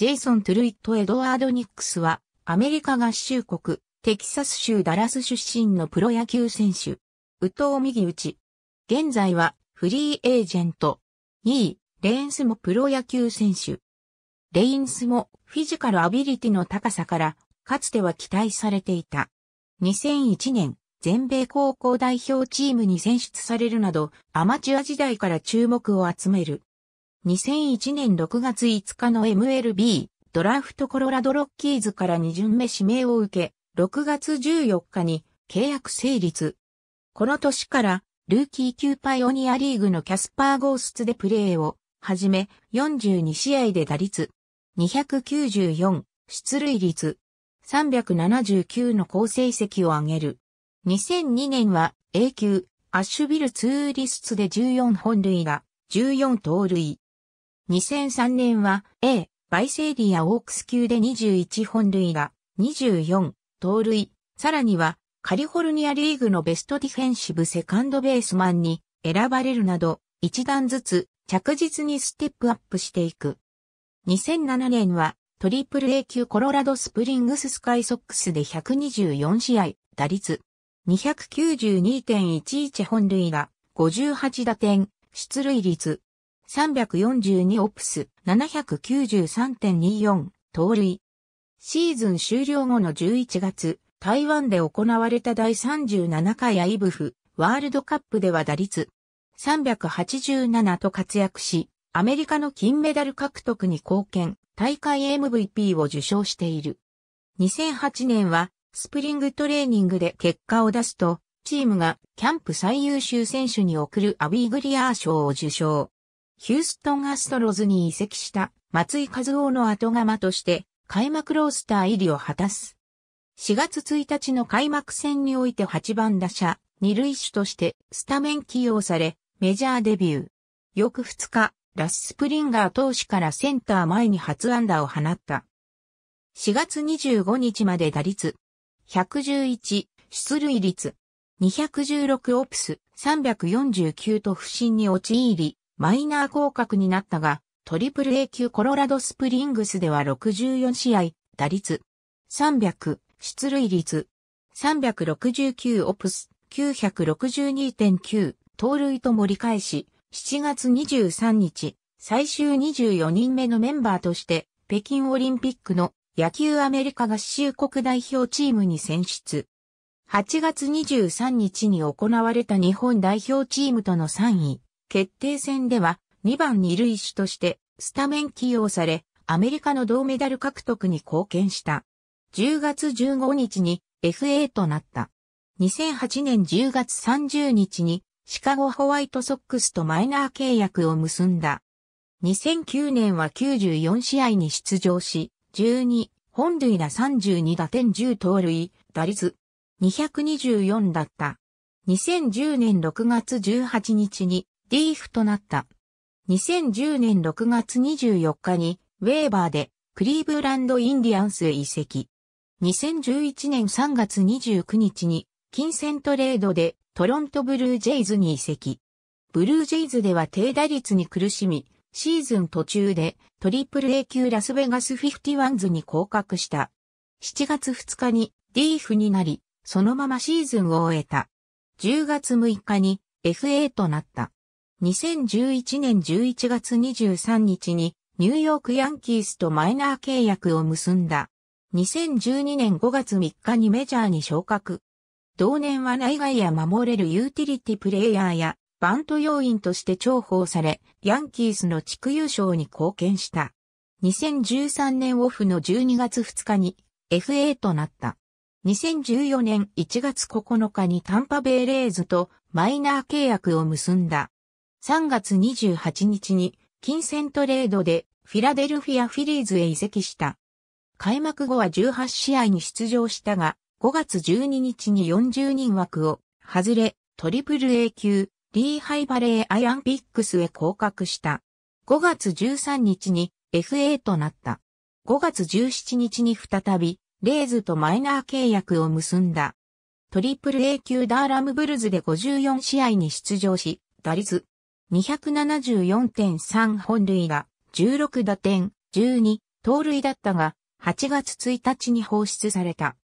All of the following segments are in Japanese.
ジェイソン・トゥルイット・エドワード・ニックスは、アメリカ合衆国、テキサス州ダラス出身のプロ野球選手。宇藤右打ち。現在は、フリーエージェント。2位、レインスもプロ野球選手。レインスもフィジカルアビリティの高さから、かつては期待されていた。2001年、全米高校代表チームに選出されるなど、アマチュア時代から注目を集める。2001年6月5日の MLB ドラフトコロラドロッキーズから2巡目指名を受け、6月14日に契約成立。この年からルーキー級パイオニアリーグのキャスパーゴースツでプレーを始め42試合で打率294出塁率379の高成績を上げる。2002年は A 級アッシュビルツーリスツで14本塁打14盗塁。2003年は A、バイセーィア・オークス級で21本類が24、盗塁、さらにはカリフォルニアリーグのベストディフェンシブセカンドベースマンに選ばれるなど、一段ずつ着実にステップアップしていく。2007年はトリプル A 級コロラドスプリングススカイソックスで124試合、打率292.11本塁打、58打点、出塁率342オプス、793.24、盗塁。シーズン終了後の11月、台湾で行われた第37回アイブフ、ワールドカップでは打率387と活躍し、アメリカの金メダル獲得に貢献、大会 MVP を受賞している。2008年は、スプリングトレーニングで結果を出すと、チームがキャンプ最優秀選手に贈るアビーグリアー賞を受賞。ヒューストンアストロズに移籍した松井和夫の後釜として開幕ロースター入りを果たす。4月1日の開幕戦において8番打者、二塁手としてスタメン起用され、メジャーデビュー。翌2日、ラス・スプリンガー投手からセンター前に初安打を放った。4月25日まで打率、111、出塁率、216オプス、349と不振に陥り、マイナー降格になったが、トリプル A 級コロラドスプリングスでは64試合、打率300、出塁率369オプス962.9、盗塁と盛り返し、7月23日、最終24人目のメンバーとして、北京オリンピックの野球アメリカ合衆国代表チームに選出。8月23日に行われた日本代表チームとの3位決定戦では2番二塁手としてスタメン起用され、アメリカの銅メダル獲得に貢献した。10月15日に FA となった。2008年10月30日にシカゴホワイトソックスとマイナー契約を結んだ。2009年は94試合に出場し、12、本塁打32打点10盗塁、打率224だった。2010年6月18日にリーフとなった。2010年6月24日にウェーバーでクリーブランドインディアンスへ移籍。2011年3月29日に金銭トレードでトロントブルージェイズに移籍。ブルージェイズでは低打率に苦しみ、シーズン途中でトリプル A 級ラスベガスフィフティワンズに降格した。7月2日にリーフになり、そのままシーズンを終えた。10月6日に FA となった。2011年11月23日にニューヨークヤンキースとマイナー契約を結んだ。2012年5月3日にメジャーに昇格。同年は内外や守れるユーティリティプレイヤーやバント要員として重宝され、ヤンキースの地区優勝に貢献した。2013年オフの12月2日に FA となった。2014年1月9日にタンパベイレーズとマイナー契約を結んだ。3月28日に金銭トレードでフィラデルフィアフィリーズへ移籍した。開幕後は18試合に出場したが、5月12日に40人枠を外れ、トリプル A 級、リーハイバレーアイアンピックスへ降格した。5月13日に FA となった。5月17日に再び、レイズとマイナー契約を結んだ。トリプル A 級ダーラムブルズで54試合に出場し、打率274.3本塁打、16打点、12、盗塁だったが、8月1日に放出された。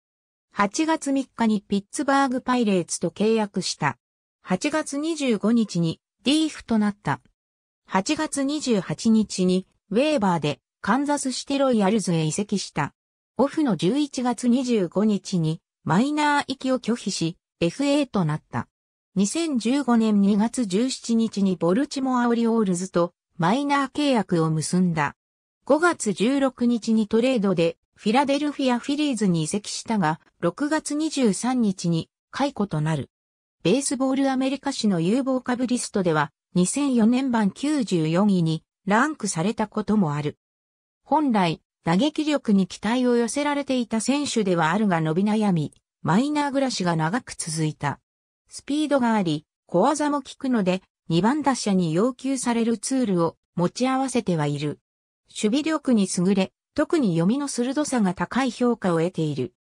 8月3日にピッツバーグパイレーツと契約した。8月25日にディーフとなった。8月28日にウェーバーでカンザスシテロイヤルズへ移籍した。オフの11月25日にマイナー行きを拒否し FA となった。2015年2月17日にボルチモアオリオールズとマイナー契約を結んだ。5月16日にトレードでフィラデルフィアフィリーズに移籍したが、6月23日に解雇となる。ベースボールアメリカ史の有望株リストでは、2004年版94位にランクされたこともある。本来、打撃力に期待を寄せられていた選手ではあるが伸び悩み、マイナー暮らしが長く続いた。スピードがあり、小技も効くので、2番打者に要求されるツールを持ち合わせてはいる。守備力に優れ、特に読みの鋭さが高い評価を得ている。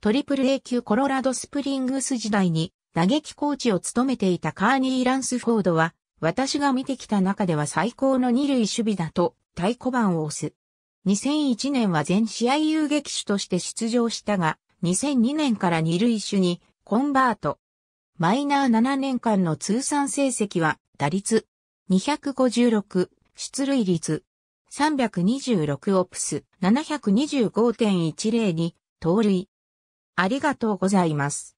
トリプル A 級コロラドスプリングス時代に打撃コーチを務めていたカーニー・ランスフォードは、私が見てきた中では最高の二塁守備だと太鼓判を押す。2001年は全試合遊撃手として出場したが、2002年から二塁手にコンバート、マイナー7年間の通算成績は、打率256、出塁率326オプス725.10に、盗塁。ありがとうございます。